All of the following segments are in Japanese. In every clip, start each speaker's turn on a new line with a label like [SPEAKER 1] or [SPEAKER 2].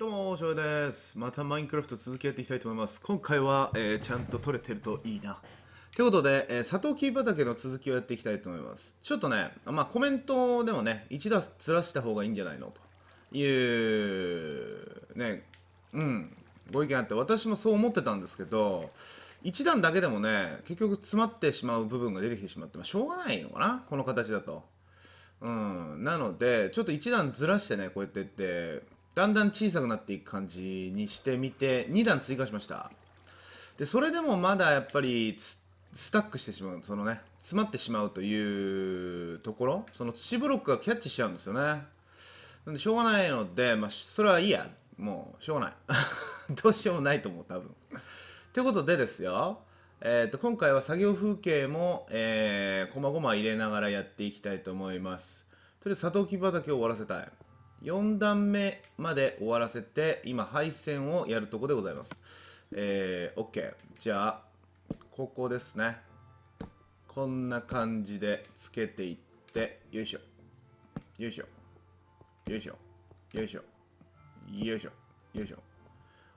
[SPEAKER 1] どうも、し翔です。またマインクラフト続きやっていきたいと思います。今回は、えー、ちゃんと取れてるといいな。ということで、えー、サトウキビ畑の続きをやっていきたいと思います。ちょっとね、まあコメントでもね、一段ずらした方がいいんじゃないのという、ね、うん、ご意見あって、私もそう思ってたんですけど、一段だけでもね、結局詰まってしまう部分が出てきてしまって、まあ、しょうがないのかなこの形だと。うん、なので、ちょっと一段ずらしてね、こうやってって、だんだん小さくなっていく感じにしてみて2段追加しましたでそれでもまだやっぱりスタックしてしまうそのね詰まってしまうというところその土ブロックがキャッチしちゃうんですよねなんでしょうがないので、まあ、それはいいやもうしょうがない どうしようもないと思う多分ということでですよえーと、今回は作業風景も、えー、細々入れながらやっていきたいと思います。とりあえず、サトウキ畑を終わらせたい。4段目まで終わらせて、今、配線をやるとこでございます。えー、OK。じゃあ、ここですね。こんな感じでつけていって、よいしょ。よいしょ。よいしょ。よいしょ。よいしょ。よいしょ。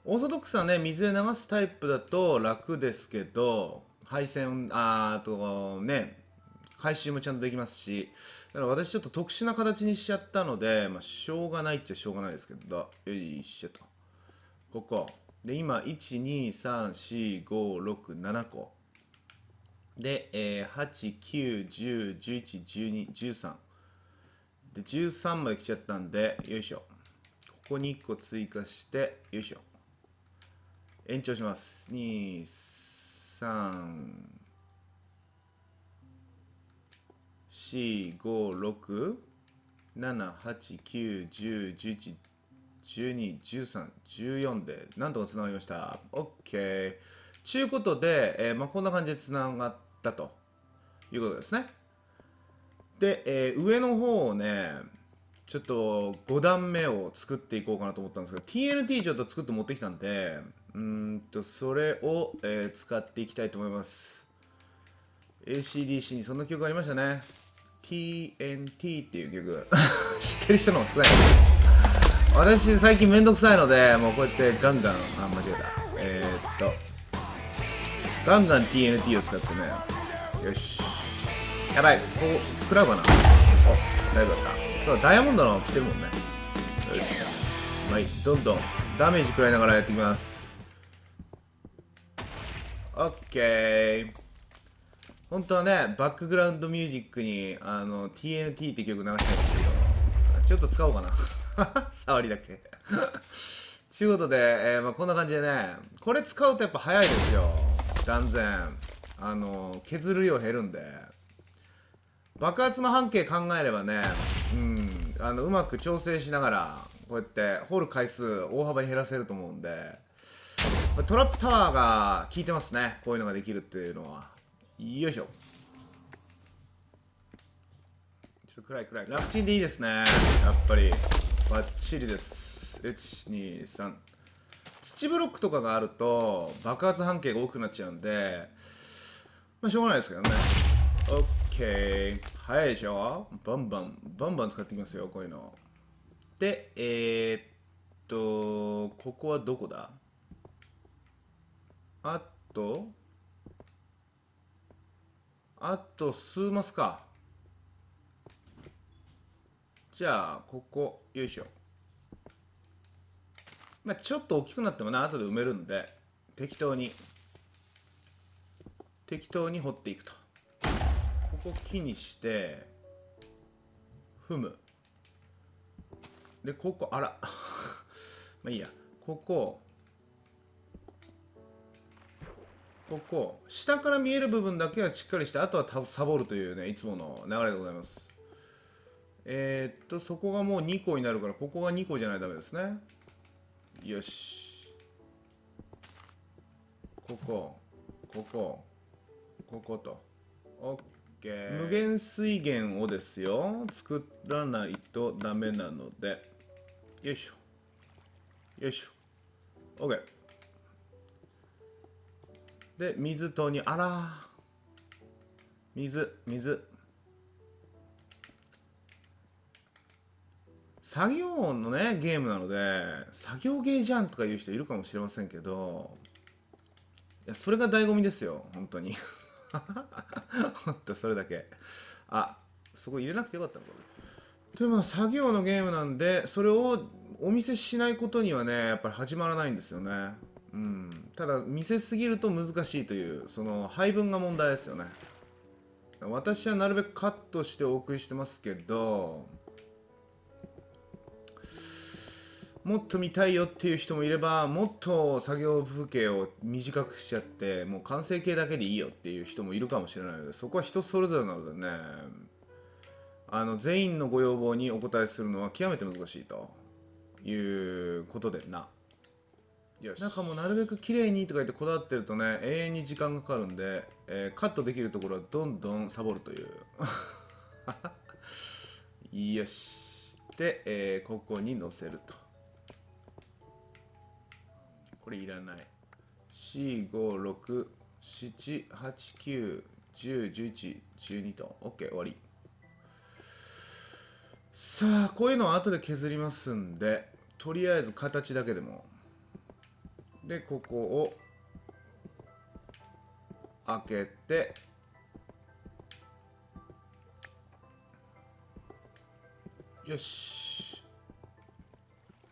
[SPEAKER 1] オーソドックスはね、水で流すタイプだと楽ですけど、配線、あーとね、回収もちゃんとできますし、だから私ちょっと特殊な形にしちゃったので、まあ、しょうがないっちゃしょうがないですけど、よいしょと。ここ。で、今、1、2、3、4、5、6、7個。で、えー、8、9、10、11、12、13。で、13まで来ちゃったんで、よいしょ。ここに1個追加して、よいしょ。延長します。2、3、4 5 6 7 8 9 1 0 1 1 1 2 1 3 1 4で何度もつながりました OK ちゅうことで、えー、まあ、こんな感じでつながったということですねで、えー、上の方をねちょっと5段目を作っていこうかなと思ったんですけど TNT ちょっと作って持ってきたんでうんとそれを、えー、使っていきたいと思います ACDC にそんな記憶ありましたね TNT っていう曲 知ってる人の方が少ない私最近めんどくさいのでもうこうやってガンガンあ間違えたえー、っとガンガン TNT を使ってねよしやばいここクラブかなあ大丈夫だったそうダイヤモンドの来てるもんねよしはいどんどんダメージ食らいながらやっていきますオッケー本当はねバックグラウンドミュージックにあの TNT って曲流したいんですけどちょっと使おうかな 触りだけちゅうことで、えー、まあ、こんな感じでねこれ使うとやっぱ早いですよ断然あの削る量減るんで爆発の半径考えればねうんあのうまく調整しながらこうやって掘る回数大幅に減らせると思うんでトラップタワーが効いてますねこういうのができるっていうのはよいしょちょっと暗い暗い楽ちんでいいですねやっぱりバッチリです123土ブロックとかがあると爆発半径が多くなっちゃうんでまあしょうがないですけどね OK 早いでしょバンバンバンバン使っていきますよこういうのでえー、っとここはどこだあとあと数ますかじゃあここよいしょまあちょっと大きくなってもな後で埋めるんで適当に適当に掘っていくとここ木にして踏むでここあら まあいいやここここ下から見える部分だけはしっかりしてあとはサボるというねいつもの流れでございますえー、っとそこがもう2個になるからここが2個じゃないとダメですねよしこここここことオッケー無限水源をですよ作らないとダメなのでよいしょよいしょ OK で、水とに、あら水、水。作業音のね、ゲームなので、作業ゲーじゃんとか言う人いるかもしれませんけど、いや、それが醍醐味ですよ、本当に。ほんと、それだけ。あ、そこ入れなくてよかったのか、別に。でまあ作業のゲームなんでそれをお見せしないことにはねやっぱり始まらないんですよねうん、ただ見せすぎると難しいというその配分が問題ですよね私はなるべくカットしてお送りしてますけどもっと見たいよっていう人もいればもっと作業風景を短くしちゃってもう完成形だけでいいよっていう人もいるかもしれないのでそこは人それぞれなのでねあの全員のご要望にお答えするのは極めて難しいということでな。かもなるべく綺麗にとか言ってこだわってるとね永遠に時間がかかるんで、えー、カットできるところはどんどんサボるという よしで、えー、ここに載せるとこれいらない456789101112と OK 終わりさあこういうのは後で削りますんでとりあえず形だけでもでここを開けてよし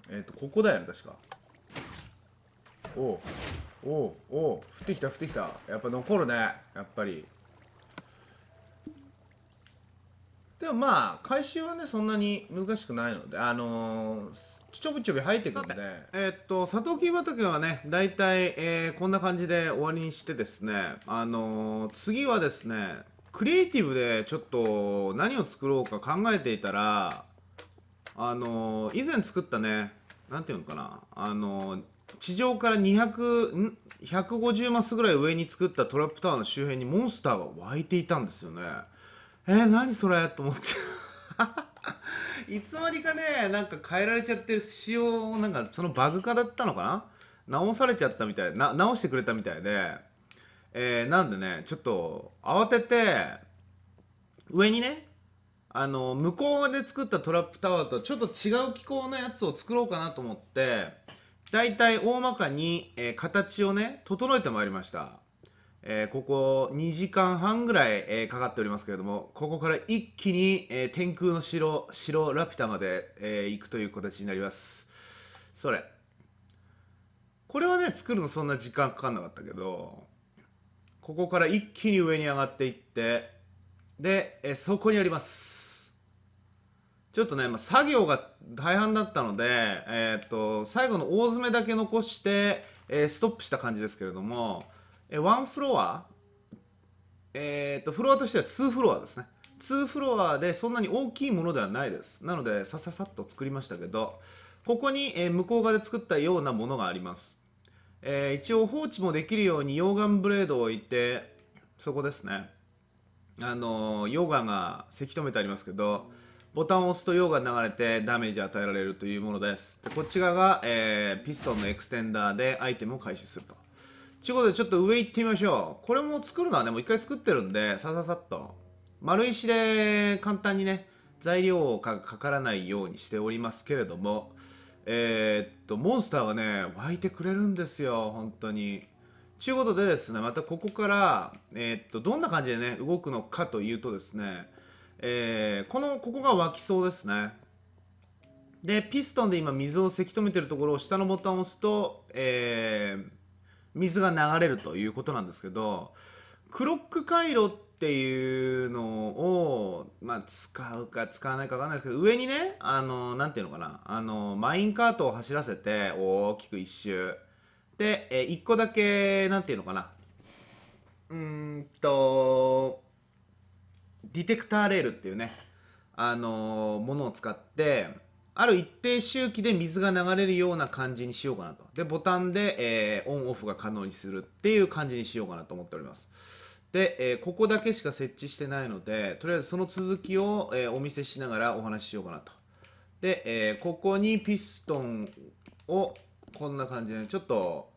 [SPEAKER 1] えっ、ー、とここだよね確かおおおお降ってきた降ってきたやっぱ残るねやっぱりもまあ回収はねそんなに難しくないのであのー、ちょびちょび入ってくんでえー、っとサトウキビ畑はね大体、えー、こんな感じで終わりにしてですねあのー、次はですねクリエイティブでちょっと何を作ろうか考えていたらあの以前作ったね何て言うのかなあの地上から200150マスぐらい上に作ったトラップタワーの周辺にモンスターが湧いていたんですよね。えー、何それと思って いつの間にかねなんか変えられちゃってる仕様をなんかそのバグ化だったのかな直されちゃったみたいな直してくれたみたいで、えー、なんでねちょっと慌てて上にねあの向こうで作ったトラップタワーとちょっと違う機構のやつを作ろうかなと思ってだいたい大まかに、えー、形をね整えてまいりました。えー、ここ2時間半ぐらい、えー、かかっておりますけれども、ここから一気に、えー、天空の城、城ラピュタまで、え行くという形になります。それ。これはね、作るのそんな時間かかんなかったけど、ここから一気に上に上がっていって、で、えそこにあります。ちょっとね、まあ、作業が大半だったので、えっと、最後の大詰めだけ残して、えストップした感じですけれども、えワンフロア、えっ、ー、と、フロアとしては2フロアですね。2フロアでそんなに大きいものではないです。なので、さささっと作りましたけど、ここに、え向こう側で作ったようなものがあります。えー、一応放置もできるように溶岩ブレードを置いて、そこですね。あの溶岩がせき止めてありますけど、ボタンを押すと溶岩流れてダメージ与えられるというものです。でこっち側が、えー、ピストンのエクステンダーでアイテムを開始すると。ちゅうことでちょっと上行ってみましょう。これも作るのはね、もう一回作ってるんで、さささっと。丸石で簡単にね、材料がかからないようにしておりますけれども、えー、っと、モンスターがね、湧いてくれるんですよ、本当に。ちゅうことでですね、またここから、えー、っと、どんな感じでね、動くのかというとですね、えー、この、ここが湧きそうですね。で、ピストンで今水をせき止めてるところを下のボタンを押すと、えー、水が流れるということなんですけどクロック回路っていうのを、まあ、使うか使わないか分かんないですけど上にねあの何て言うのかなあのマインカートを走らせて大きく1周で、え1個だけ何て言うのかなうんとディテクターレールっていうねあのものを使ってある一定周期で水が流れるような感じにしようかなと。で、ボタンで、えー、オンオフが可能にするっていう感じにしようかなと思っております。で、えー、ここだけしか設置してないので、とりあえずその続きを、えー、お見せしながらお話ししようかなと。で、えここにピストンをこんな感じで、ちょっと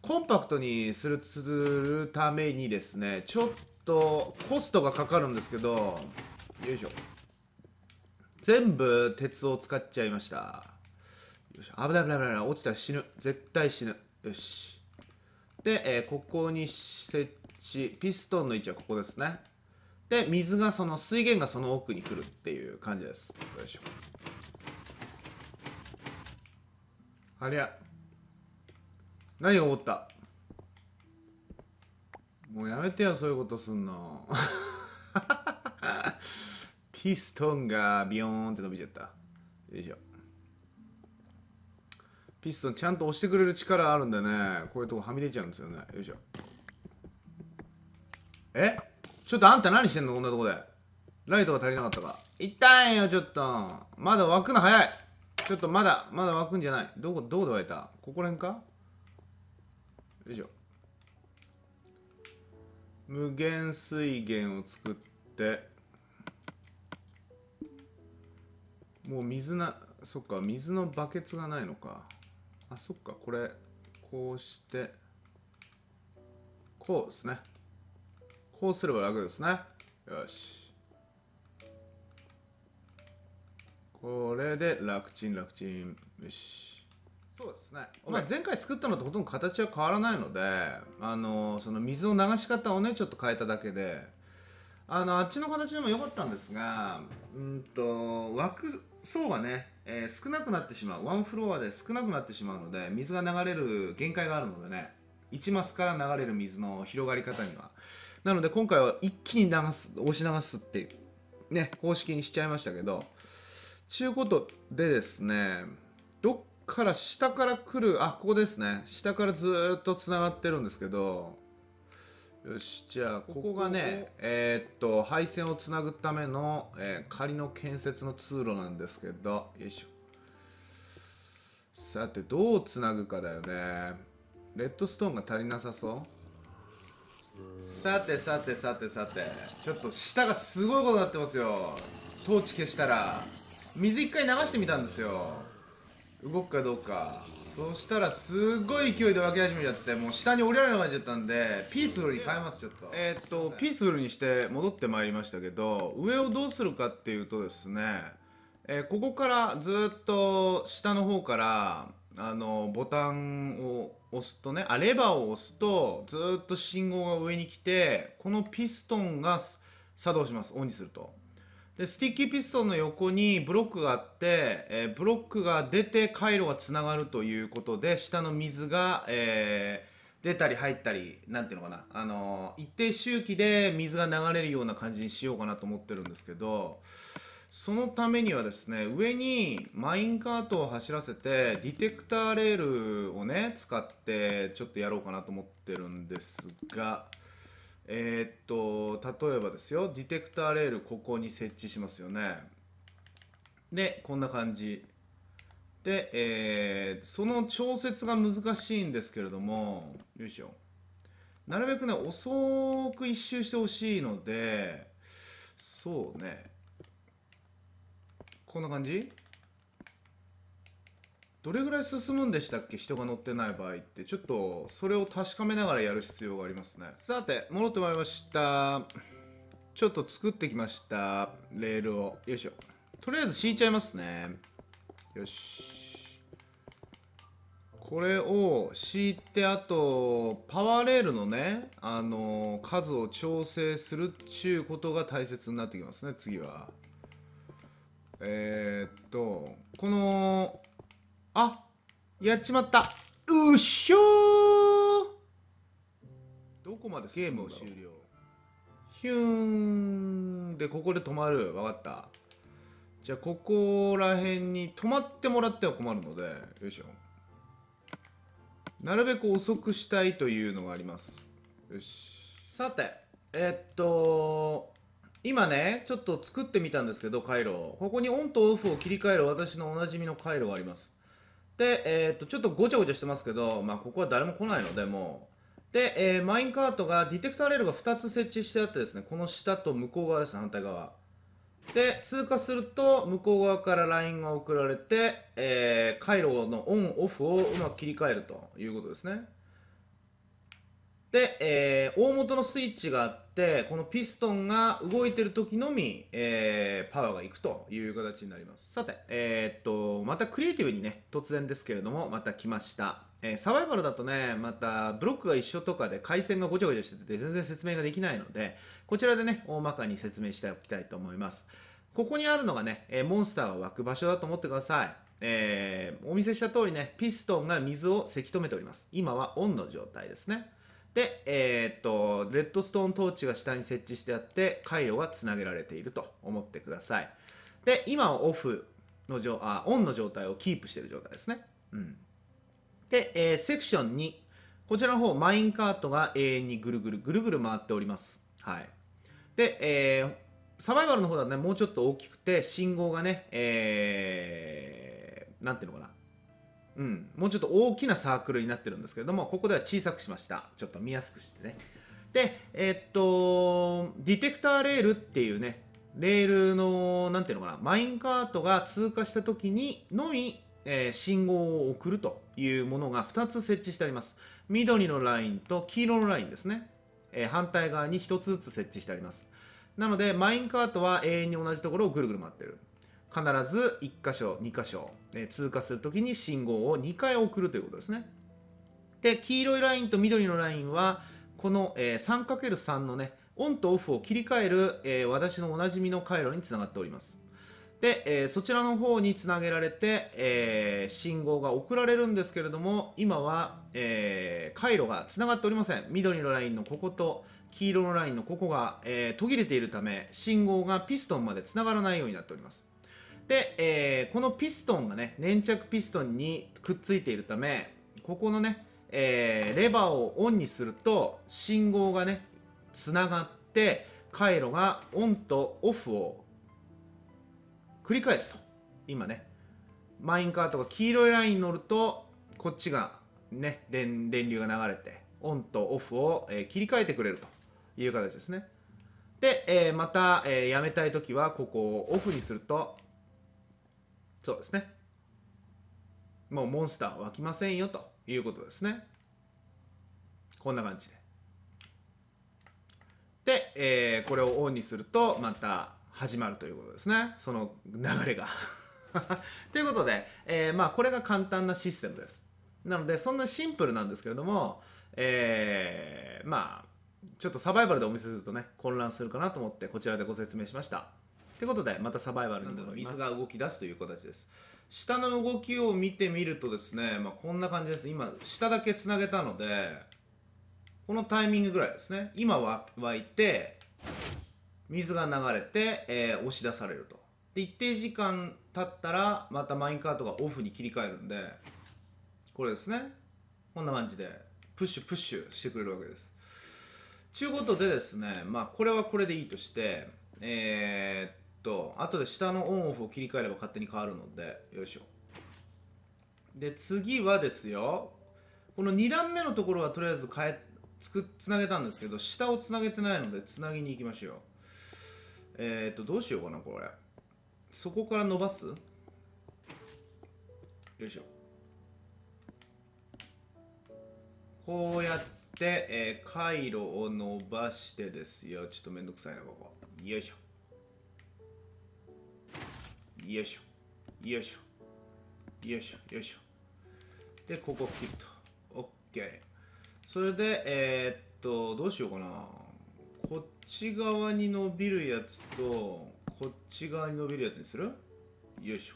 [SPEAKER 1] コンパクトにするするためにですね、ちょっとコストがかかるんですけど、よいしょ。全部鉄を使っちゃいましたよし危ない危ない危ない落ちたら死ぬ絶対死ぬよしで、えー、ここに設置ピストンの位置はここですねで水がその水源がその奥に来るっていう感じですよいしょありゃ何を思ったもうやめてよそういうことすんのピストンがビヨーンって伸びちゃった。よいしょ。ピストンちゃんと押してくれる力あるんでね、こういうとこはみ出ちゃうんですよね。よいしょ。えちょっとあんた何してんのこんなとこで。ライトが足りなかったか。痛いよ、ちょっと。まだ湧くの早い。ちょっとまだ、まだ湧くんじゃない。どこ、どこで湧いたここら辺かよいしょ。無限水源を作って、もう水なそっか水のバケツがないのかあそっかこれこうしてこうですねこうすれば楽ですねよしこれで楽ちん楽ちんよしそうですね、まあ、前回作ったのとほとんど形は変わらないのであのその水の流し方をねちょっと変えただけであのあっちの形でも良かったんですがうんと枠層がね、えー、少なくなってしまうワンフロアで少なくなってしまうので水が流れる限界があるのでね1マスから流れる水の広がり方にはなので今回は一気に流す押し流すっていうね公式にしちゃいましたけどちゅうことでですねどっから下から来るあここですね下からずっとつながってるんですけどよしじゃあここがねえー、っと配線をつなぐための、えー、仮の建設の通路なんですけどよいしょさてどうつなぐかだよねレッドストーンが足りなさそうさてさてさてさてちょっと下がすごいことになってますよトーチ消したら水一回流してみたんですよ動くかどうかそしたらすごい勢いで分け始めちゃってもう下に降りられなくなっちゃったんでピースフルに変えますちょっとえー、っとピースフルにして戻ってまいりましたけど上をどうするかっていうとですね、えー、ここからずっと下の方からあのボタンを押すとねあレバーを押すとずっと信号が上に来てこのピストンが作動しますオンにするとでスティッキーピストンの横にブロックがあって、えー、ブロックが出て回路がつながるということで下の水が、えー、出たり入ったり何ていうのかな、あのー、一定周期で水が流れるような感じにしようかなと思ってるんですけどそのためにはですね上にマインカートを走らせてディテクターレールをね使ってちょっとやろうかなと思ってるんですが。えー、っと例えばですよディテクターレールここに設置しますよねでこんな感じで、えー、その調節が難しいんですけれどもよいしょなるべくね遅く一周してほしいのでそうねこんな感じどれぐらい進むんでしたっけ人が乗ってない場合ってちょっとそれを確かめながらやる必要がありますねさて戻ってまいりましたちょっと作ってきましたレールをよいしょとりあえず敷いちゃいますねよしこれを敷いてあとパワーレールのねあの数を調整するっちゅうことが大切になってきますね次はえー、っとこのあやっちまったうっしょどこまでゲームを終了ヒューンでここで止まる分かったじゃあここら辺に止まってもらっては困るのでよいしょなるべく遅くしたいというのがありますよしさてえっと今ねちょっと作ってみたんですけど回路ここにオンとオフを切り替える私のおなじみの回路がありますで、えー、っと、ちょっとごちゃごちゃしてますけど、まあ、ここは誰も来ないので、もう。で、えー、マインカートが、ディテクターレールが2つ設置してあってですね、この下と向こう側ですね、反対側。で、通過すると、向こう側からラインが送られて、えー、回路のオン、オフをうまく切り替えるということですね。で、えー、大元のスイッチがあっってこのピストンが動いてる時のみ、えー、パワーがいくという形になりますさて、えー、っとまたクリエイティブにね突然ですけれどもまた来ましたえー、サバイバルだとね、またブロックが一緒とかで回線がごちゃごちゃしてて全然説明ができないので、こちらでね、大まかに説明しておきたいと思います。ここにあるのがね、えモンスターが湧く場所だと思ってください。えー、お見せした通りね、ピストンが水をせき止めております。今はオンの状態ですね。で、えー、っと、レッドストーントーチが下に設置してあって、回路がつなげられていると思ってください。で、今オフの状あ、オンの状態をキープしている状態ですね。うん。で、えー、セクション2。こちらの方、マインカートが永遠にぐるぐるぐるぐる回っております。はい。で、えー、サバイバルの方だとね、もうちょっと大きくて、信号がね、えー、なんていうのかな、うん、もうちょっと大きなサークルになってるんですけれどもここでは小さくしましたちょっと見やすくしてねでえー、っとディテクターレールっていうねレールの何ていうのかなマインカートが通過した時にのみ、えー、信号を送るというものが2つ設置してあります緑のラインと黄色のラインですね、えー、反対側に1つずつ設置してありますなのでマインカートは永遠に同じところをぐるぐる回ってる必ず1箇所、2箇所、え通過するときに信号を2回送るということですね。で、黄色いラインと緑のラインは、この、え 3×3 のね、オンとオフを切り替える、え私のおなじみの回路につながっております。で、えそちらの方につなげられて、え信号が送られるんですけれども、今は、え回路がつながっておりません。緑のラインのここと黄色のラインのここが、え途切れているため、信号がピストンまでつながらないようになっております。で、えー、このピストンがね、粘着ピストンにくっついているため、ここのね、えー、レバーをオンにすると、信号がね、つながって、回路がオンとオフを繰り返すと。今ね、マインカートが黄色いラインに乗ると、こっちがね、電電流が流れて、オンとオフを、えー、切り替えてくれるという形ですね。で、えー、また、えー、やめたい時は、ここをオフにすると、そうですね。もうモンスターは湧きませんよということですね。こんな感じで。で、えー、これをオンにするとまた始まるということですね。その流れが ということで、えー、まあこれが簡単なシステムです。なのでそんなシンプルなんですけれども、えー、まあちょっとサバイバルでお見せするとね混乱するかなと思ってこちらでご説明しました。ってことで、またサバイバルにのり水が動き出すという形です。下の動きを見てみるとですね、まあ、こんな感じです今、下だけ繋げたので、このタイミングぐらいですね。今は湧いて、水が流れて、えー、押し出されると。で、一定時間経ったら、またマインカートがオフに切り替えるんで、これですね。こんな感じで、プッシュプッシュしてくれるわけです。ちゅうことでですね、まあ、これはこれでいいとして、えー、っと、後で下のオンオフを切り替えれば勝手に変わるので、よいしょ。で、次はですよ、この2段目のところはとりあえず変え、つく、つなげたんですけど、下をつなげてないので、つなぎに行きましょう。えー、っと、どうしようかな、これ。そこから伸ばすよいしょ。こうやって、えー、回路を伸ばしてですよ。ちょっとめんどくさいな、ここ。よいしょ。よいしょよいしょよいしょよいしょでここ切ると OK それでえー、っとどうしようかなこっち側に伸びるやつとこっち側に伸びるやつにするよいしょ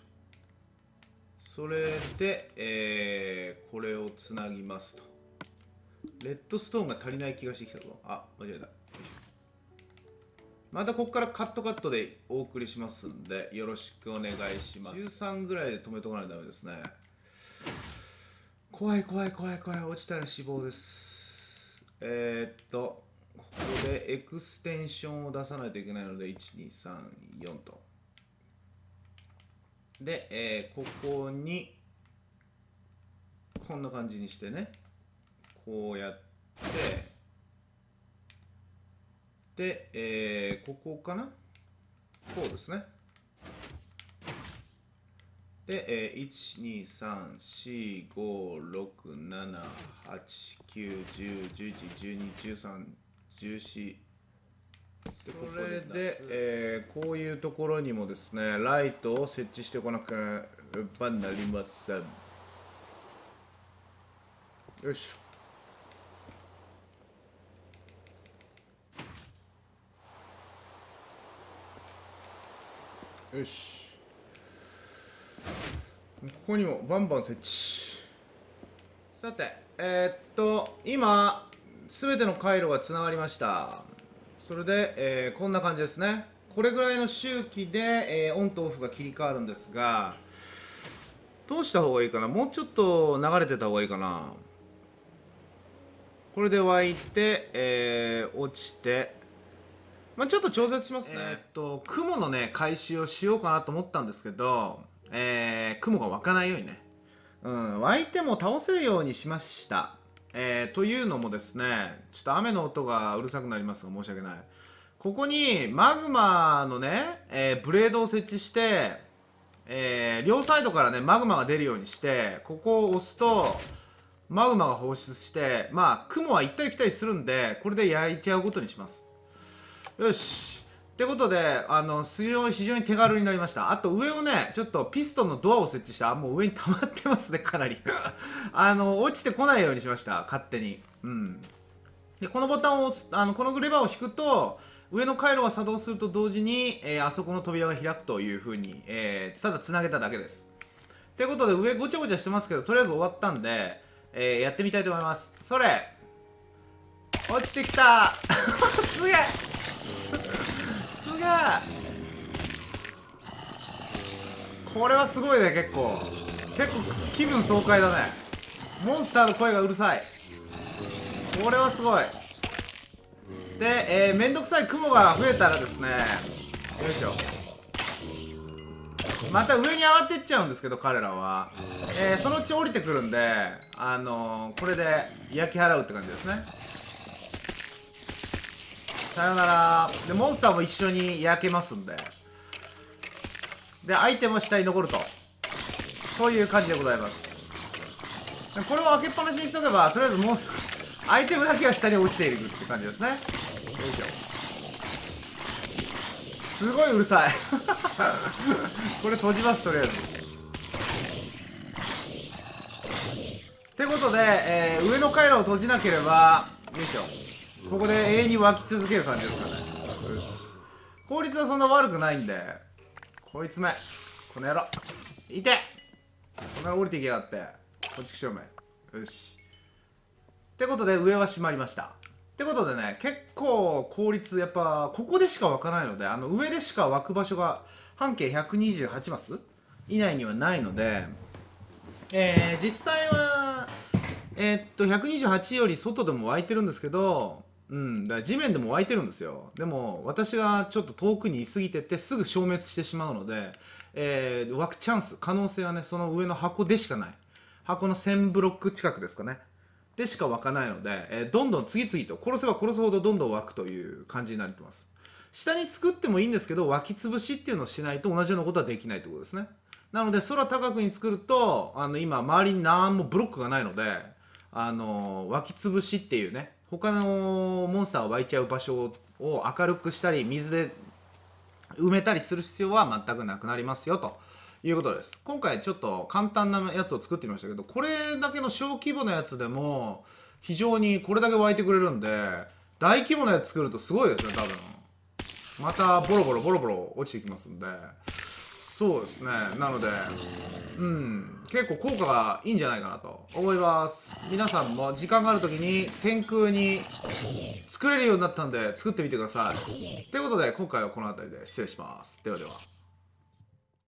[SPEAKER 1] それで、えー、これをつなぎますとレッドストーンが足りない気がしてきたぞあ間違えたまたここからカットカットでお送りしますんで、よろしくお願いします。13ぐらいで止めとかないとダメですね。怖い怖い怖い怖い。落ちたら死亡です。えー、っと、ここでエクステンションを出さないといけないので、1、2、3、4と。で、えー、ここに、こんな感じにしてね、こうやって、で、えー、ここかなこうですね。で、えー、1、2、3、4、5、6、7、8、9、10、11、12、13、14、それで、えー、こういうところにもですねライトを設置してこなければなりませんよいしょよしここにもバンバン設置さてえー、っと今全ての回路がつながりましたそれで、えー、こんな感じですねこれぐらいの周期で、えー、オンとオフが切り替わるんですがどうした方がいいかなもうちょっと流れてた方がいいかなこれで沸いて、えー、落ちてまあ、ちょっと調節しますね、えっと雲のね回収をしようかなと思ったんですけど、えー、雲が湧かないようにね、うん、湧いても倒せるようにしましたえー、というのもですねちょっと雨の音がうるさくなりますが申し訳ないここにマグマのね、えー、ブレードを設置して、えー、両サイドからねマグマが出るようにしてここを押すとマグマが放出してまあ雲は行ったり来たりするんでこれで焼いちゃうことにしますよしってことであの水温非常に手軽になりましたあと上をねちょっとピストンのドアを設置したもう上に溜まってますねかなり あの落ちてこないようにしました勝手にうんでこのボタンを押すあのこのレバーを引くと上の回路が作動すると同時に、えー、あそこの扉が開くというふうに、えー、ただつなげただけですということで上ごちゃごちゃしてますけどとりあえず終わったんで、えー、やってみたいと思いますそれ落ちてきた すげえすすげえこれはすごいね結構結構気分爽快だねモンスターの声がうるさいこれはすごいで、えー、めんどくさい雲が増えたらですねよいしょまた上に上がってっちゃうんですけど彼らは、えー、そのうち降りてくるんであのー、これで焼き払うって感じですねさよならでモンスターも一緒に焼けますんででアイテムは下に残るとそういう感じでございますこれを開けっぱなしにしとけばとりあえずもうアイテムだけは下に落ちているって感じですねよいしょすごいうるさい これ閉じますとりあえずってことで、えー、上の回路を閉じなければよいしょここで永遠に湧き続ける感じですかねよし効率はそんな悪くないんでこいつめこの野郎いてこの降りてきやがってこっちうめ。よしってことで上は閉まりましたってことでね結構効率やっぱここでしか湧かないのであの上でしか湧く場所が半径128マス以内にはないのでえー、実際はえー、っと128より外でも湧いてるんですけどうん、だから地面でも湧いてるんですよでも私がちょっと遠くにいすぎててすぐ消滅してしまうので、えー、湧くチャンス可能性はねその上の箱でしかない箱の1000ブロック近くですかねでしか湧かないので、えー、どんどん次々と殺せば殺すほどどんどん湧くという感じになってます下に作ってもいいんですけど湧き潰しっていうのをしないと同じようなことはできないってことですねなので空高くに作るとあの今周りに何もブロックがないのであの湧き潰しっていうね他のモンスターが湧いちゃう場所を明るくしたり水で埋めたりする必要は全くなくなりますよということです今回ちょっと簡単なやつを作ってみましたけどこれだけの小規模なやつでも非常にこれだけ湧いてくれるんで大規模なやつ作るとすごいですね多分またボロボロボロボロ落ちてきますんでそうですねなのでうん結構効果がいいんじゃないかなと思います皆さんも時間がある時に天空に作れるようになったんで作ってみてくださいということで今回はこの辺りで失礼しますではでは